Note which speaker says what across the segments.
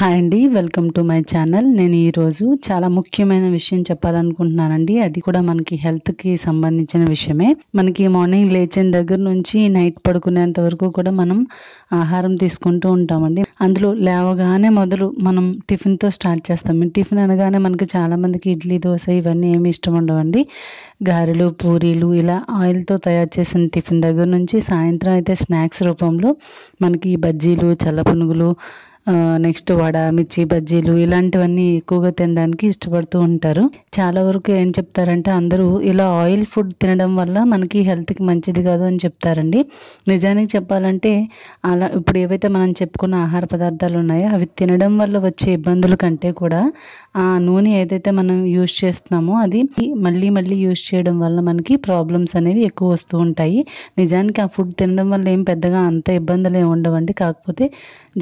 Speaker 1: hi అండి welcome to my channel నేను ఈరోజు చాలా ముఖ్యమైన విషయం చెప్పాలనుకుంటున్నానండి అది కూడా మనకి హెల్త్కి సంబంధించిన విషయమే మనకి మార్నింగ్ లేచిన దగ్గర నుంచి నైట్ పడుకునేంత వరకు కూడా మనం ఆహారం తీసుకుంటూ ఉంటామండి అందులో లేవగానే మొదలు మనం టిఫిన్తో స్టార్ట్ చేస్తాం టిఫిన్ అనగానే మనకి చాలామందికి ఇడ్లీ దోశ ఇవన్నీ ఏమి ఇష్టం ఉండవండి గారెలు పూరీలు ఇలా ఆయిల్తో తయారు చేసిన టిఫిన్ దగ్గర నుంచి సాయంత్రం అయితే స్నాక్స్ రూపంలో మనకి బజ్జీలు చల్లపునుగులు నెక్స్ట్ వడ మిర్చి బజ్జీలు ఇలాంటివన్నీ ఎక్కువగా తినడానికి ఇష్టపడుతూ ఉంటారు చాలా వరకు ఏం చెప్తారంటే అందరూ ఇలా ఆయిల్ ఫుడ్ తినడం వల్ల మనకి హెల్త్కి మంచిది కాదు అని చెప్తారండి నిజానికి చెప్పాలంటే అలా ఇప్పుడు ఏవైతే మనం చెప్పుకున్న ఆహార పదార్థాలు ఉన్నాయో అవి తినడం వల్ల వచ్చే ఇబ్బందుల కంటే కూడా ఆ నూనె ఏదైతే మనం యూజ్ చేస్తున్నామో అది మళ్ళీ మళ్ళీ యూజ్ చేయడం వల్ల మనకి ప్రాబ్లమ్స్ అనేవి ఎక్కువ వస్తూ ఉంటాయి నిజానికి ఆ ఫుడ్ తినడం వల్ల ఏం పెద్దగా అంత ఇబ్బందులు ఏమి ఉండవండి కాకపోతే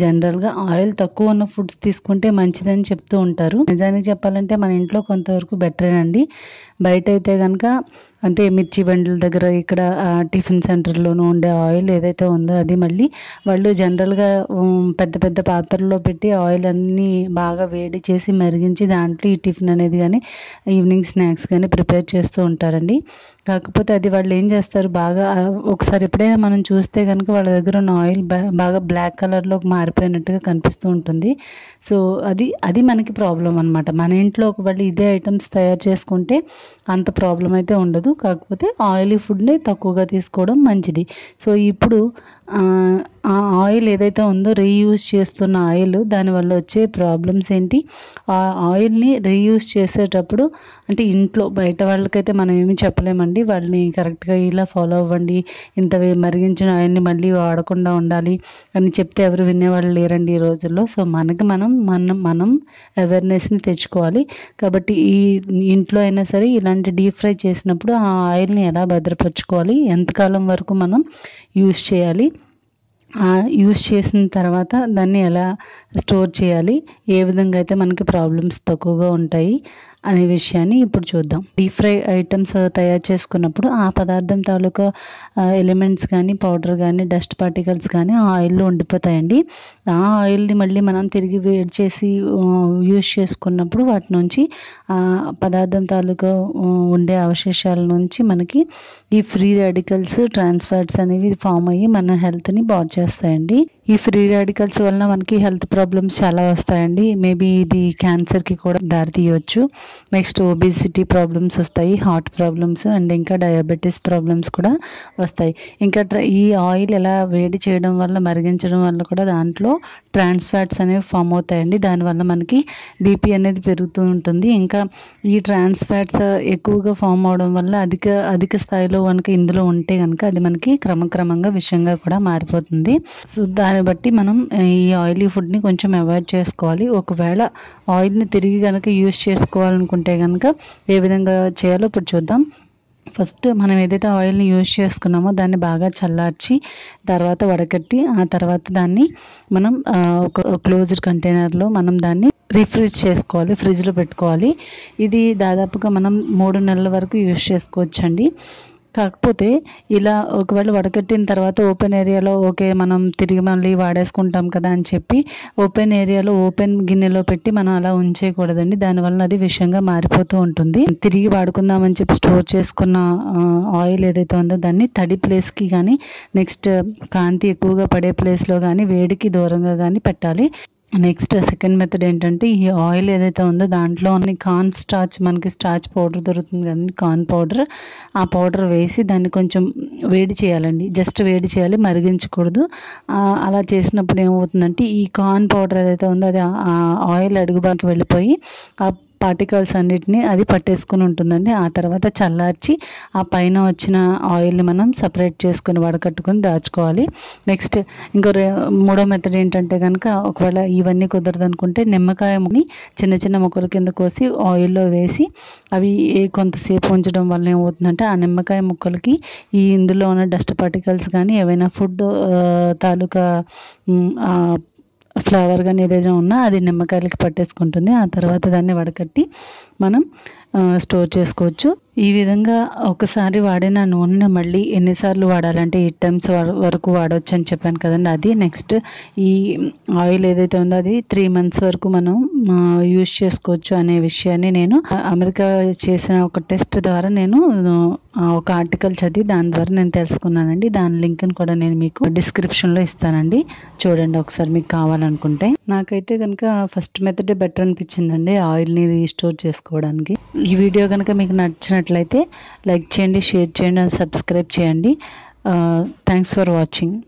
Speaker 1: జనరల్గా ఆయిల్ తక్కువ ఉన్న ఫుడ్స్ తీసుకుంటే మంచిదని చెప్తూ ఉంటారు నిజానికి చెప్పాలంటే మన ఇంట్లో కొంతవరకు బెటరేనండి బయట అయితే కనుక అంటే మిర్చి బండ్ల దగ్గర ఇక్కడ టిఫిన్ సెంటర్లోనూ ఉండే ఆయిల్ ఏదైతే ఉందో అది మళ్ళీ వాళ్ళు జనరల్గా పెద్ద పెద్ద పాత్రల్లో పెట్టి ఆయిల్ అన్నీ బాగా వేడి చేసి మరిగించి దాంట్లో ఈ టిఫిన్ అనేది కానీ ఈవినింగ్ స్నాక్స్ కానీ ప్రిపేర్ చేస్తూ ఉంటారండి కాకపోతే అది వాళ్ళు ఏం చేస్తారు బాగా ఒకసారి ఎప్పుడైనా మనం చూస్తే కనుక వాళ్ళ దగ్గర ఉన్న ఆయిల్ బాగా బ్లాక్ కలర్లో మారిపోయినట్టుగా కనిపిస్తూ ఉంటుంది సో అది అది మనకి ప్రాబ్లం అనమాట మన ఇంట్లో ఒకవేళ ఇదే ఐటమ్స్ తయారు చేసుకుంటే అంత ప్రాబ్లం అయితే ఉండదు కాకపోతే ఆయిలీ ఫుడ్నే తక్కువగా తీసుకోవడం మంచిది సో ఇప్పుడు ఆ ఆయిల్ ఏదైతే ఉందో రీయూజ్ చేస్తున్న ఆయిల్ దానివల్ల వచ్చే ప్రాబ్లమ్స్ ఏంటి ఆ ఆయిల్ని రీయూజ్ చేసేటప్పుడు అంటే ఇంట్లో బయట వాళ్ళకైతే మనం ఏమి చెప్పలేమండి వాళ్ళని కరెక్ట్గా ఇలా ఫాలో అవ్వండి ఇంత మరిగించిన ఆయిల్ని మళ్ళీ వాడకుండా ఉండాలి అని చెప్తే ఎవరు వినేవాళ్ళు లేరండి ఈ రోజుల్లో సో మనకి మనం మనం మనం అవేర్నెస్ని తెచ్చుకోవాలి కాబట్టి ఈ ఇంట్లో అయినా సరే ఇలాంటి డీప్ ఫ్రై చేసినప్పుడు ఆ ఆయిల్ని ఎలా భద్రపరచుకోవాలి ఎంతకాలం వరకు మనం యూస్ చేయాలి యూస్ చేసిన తర్వాత దాన్ని ఎలా స్టోర్ చేయాలి ఏ విధంగా అయితే మనకి ప్రాబ్లమ్స్ తక్కువగా ఉంటాయి అనే విషయాన్ని ఇప్పుడు చూద్దాం డీప్ ఫ్రై ఐటమ్స్ తయారు చేసుకున్నప్పుడు ఆ పదార్థం తాలూకా ఎలిమెంట్స్ కానీ పౌడర్ కానీ డస్ట్ పార్టికల్స్ కానీ ఆ ఆయిల్లో ఉండిపోతాయండి ఆ ఆయిల్ని మళ్ళీ మనం తిరిగి వేడి చేసి యూజ్ చేసుకున్నప్పుడు వాటి నుంచి పదార్థం తాలూకా ఉండే అవశేషాల నుంచి మనకి ఈ ఫ్రీ రాడికల్స్ ట్రాన్స్ఫర్స్ అనేవి ఫామ్ అయ్యి మన హెల్త్ని బాగు చేస్తాయండి ఈ ఫ్రీ రాడికల్స్ వలన మనకి హెల్త్ ప్రాబ్లమ్స్ చాలా వస్తాయండి మేబీ ఇది క్యాన్సర్కి కూడా దారి తీయవచ్చు నెక్స్ట్ ఒబిసిటీ ప్రాబ్లమ్స్ వస్తాయి హార్ట్ ప్రాబ్లమ్స్ అండ్ ఇంకా డయాబెటీస్ ప్రాబ్లమ్స్ కూడా వస్తాయి ఇంకా ఈ ఆయిల్ ఎలా వేడి చేయడం వల్ల మరిగించడం వల్ల కూడా దాంట్లో ట్రాన్స్ ఫ్యాట్స్ అనేవి ఫామ్ అవుతాయండి దానివల్ల మనకి బీపీ అనేది పెరుగుతూ ఉంటుంది ఇంకా ఈ ట్రాన్స్ ఫ్యాట్స్ ఎక్కువగా ఫామ్ అవడం వల్ల అధిక అధిక స్థాయిలో కనుక ఇందులో ఉంటే కనుక అది మనకి క్రమక్రమంగా విషయంగా కూడా మారిపోతుంది సో దాన్ని బట్టి మనం ఈ ఆయిలీ ఫుడ్ని కొంచెం అవాయిడ్ చేసుకోవాలి ఒకవేళ ఆయిల్ని తిరిగి కనుక యూజ్ చేసుకోవాలి చేయాలనుకుంటే కనుక ఏ విధంగా చేయాలో ఇప్పుడు చూద్దాం ఫస్ట్ మనం ఏదైతే ఆయిల్ని యూజ్ చేసుకున్నామో దాన్ని బాగా చల్లార్చి తర్వాత వడకట్టి ఆ తర్వాత దాన్ని మనం ఒక క్లోజ్డ్ కంటైనర్లో మనం దాన్ని రిఫ్రిజ్ చేసుకోవాలి ఫ్రిడ్జ్లో పెట్టుకోవాలి ఇది దాదాపుగా మనం మూడు నెలల వరకు యూజ్ చేసుకోవచ్చండి కాకపోతే ఇలా ఒకవేళ వడకట్టిన తర్వాత ఓపెన్ ఏరియాలో ఓకే మనం తిరిగి మళ్ళీ వాడేసుకుంటాం కదా అని చెప్పి ఓపెన్ ఏరియాలో ఓపెన్ గిన్నెలో పెట్టి మనం అలా ఉంచేయకూడదండి దానివల్ల అది విషయంగా మారిపోతూ ఉంటుంది తిరిగి వాడుకుందామని చెప్పి స్టోర్ చేసుకున్న ఆయిల్ ఏదైతే ఉందో దాన్ని తడి ప్లేస్కి కానీ నెక్స్ట్ కాంతి ఎక్కువగా పడే ప్లేస్లో కానీ వేడికి దూరంగా కానీ పెట్టాలి నెక్స్ట్ సెకండ్ మెథడ్ ఏంటంటే ఈ ఆయిల్ ఏదైతే ఉందో దాంట్లో అన్ని కార్న్ స్టార్చ్ మనకి స్టార్చ్ పౌడర్ దొరుకుతుంది కదండి కార్న్ పౌడర్ ఆ పౌడర్ వేసి దాన్ని కొంచెం వేడి చేయాలండి జస్ట్ వేడి చేయాలి మరిగించకూడదు అలా చేసినప్పుడు ఏమవుతుందంటే ఈ కార్న్ పౌడర్ ఏదైతే ఉందో అది ఆయిల్ అడుగుబాకి వెళ్ళిపోయి ఆ పార్టికల్స్ అన్నిటిని అది పట్టేసుకుని ఉంటుందండి ఆ తర్వాత చల్లార్చి ఆ పైన వచ్చిన ఆయిల్ని మనం సపరేట్ చేసుకుని వడకట్టుకొని దాచుకోవాలి నెక్స్ట్ ఇంకో మూడో మెథడ్ ఏంటంటే కనుక ఒకవేళ ఇవన్నీ కుదరదు అనుకుంటే నిమ్మకాయని చిన్న చిన్న మొక్కల కింద కోసి ఆయిల్లో వేసి అవి ఏ కొంతసేపు ఉంచడం వల్ల ఏమవుతుందంటే ఆ నిమ్మకాయ ముక్కలకి ఈ ఇందులో ఉన్న డస్ట్ పార్టికల్స్ కానీ ఏవైనా ఫుడ్ తాలూకా ఫ్లేవర్ కానీ ఏదైనా ఉన్నా అది నిమ్మకాయలకి పట్టేసుకుంటుంది ఆ తర్వాత దాన్ని వడకట్టి మనం స్టోర్ చేసుకోవచ్చు ఈ విధంగా ఒకసారి వాడిన నూనెను మళ్ళీ ఎన్నిసార్లు వాడాలంటే ఎయిట్ టైమ్స్ వరకు వాడవచ్చు అని చెప్పాను కదండి అది నెక్స్ట్ ఈ ఆయిల్ ఏదైతే ఉందో అది త్రీ మంత్స్ వరకు మనం యూజ్ చేసుకోవచ్చు అనే విషయాన్ని నేను అమెరికా చేసిన ఒక టెస్ట్ ద్వారా నేను ఒక ఆర్టికల్ చదివి దాని ద్వారా నేను తెలుసుకున్నానండి దాని లింక్ని కూడా నేను మీకు డిస్క్రిప్షన్లో ఇస్తానండి చూడండి ఒకసారి మీకు కావాలనుకుంటే నాకైతే కనుక ఫస్ట్ మెథడే బెటర్ అనిపించిందండి ఆయిల్ని రీస్టోర్ చేసుకోవడానికి ఈ వీడియో కనుక మీకు నచ్చినట్లు నచ్చినట్లయితే లైక్ చేయండి షేర్ చేయండి అండ్ సబ్స్క్రైబ్ చేయండి థ్యాంక్స్ ఫర్ వాచింగ్